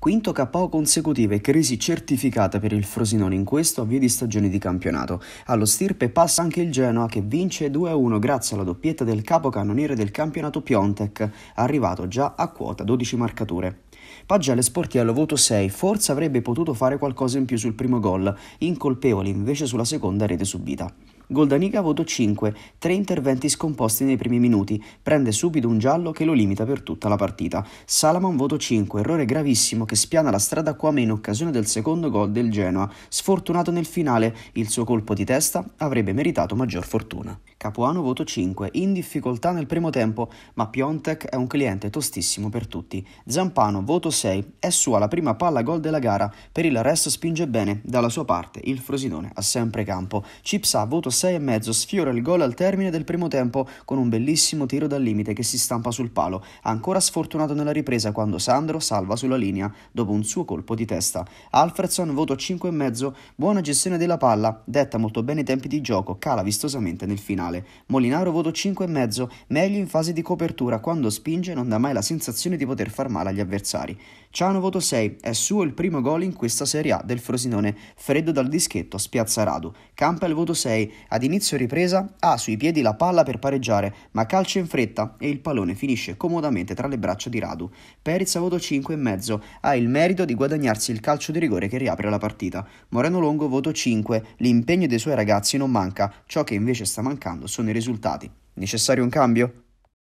Quinto KO consecutivo e crisi certificata per il Frosinone in questo avvio di stagione di campionato. Allo stirpe passa anche il Genoa che vince 2-1 grazie alla doppietta del capocannoniere del campionato Piontek, arrivato già a quota 12 marcature. Pagiale Sportiello voto 6, forse avrebbe potuto fare qualcosa in più sul primo gol, incolpevole invece sulla seconda rete subita. Goldaniga ha avuto 5, tre interventi scomposti nei primi minuti, prende subito un giallo che lo limita per tutta la partita. Salaman voto 5, errore gravissimo che spiana la strada a Quame in occasione del secondo gol del Genoa. Sfortunato nel finale, il suo colpo di testa avrebbe meritato maggior fortuna. Capuano voto 5, in difficoltà nel primo tempo, ma Piontek è un cliente tostissimo per tutti. Zampano voto 6, è sua la prima palla gol della gara, per il resto spinge bene, dalla sua parte il Frosinone ha sempre campo. Cipsa voto 6 6,5 sfiora il gol al termine del primo tempo con un bellissimo tiro dal limite che si stampa sul palo, ancora sfortunato nella ripresa quando Sandro salva sulla linea dopo un suo colpo di testa. Alfredson voto 5,5, buona gestione della palla, detta molto bene i tempi di gioco, cala vistosamente nel finale. Molinaro voto 5,5, meglio in fase di copertura, quando spinge non dà mai la sensazione di poter far male agli avversari. Ciano voto 6, è suo il primo gol in questa Serie A del Frosinone, freddo dal dischetto a Spiazzaradu. Campa il voto 6, ad inizio ripresa ha sui piedi la palla per pareggiare, ma calcia in fretta e il pallone finisce comodamente tra le braccia di Radu. Periz ha avuto 5 e mezzo, ha il merito di guadagnarsi il calcio di rigore che riapre la partita. Moreno Longo voto 5, l'impegno dei suoi ragazzi non manca, ciò che invece sta mancando sono i risultati. Necessario un cambio?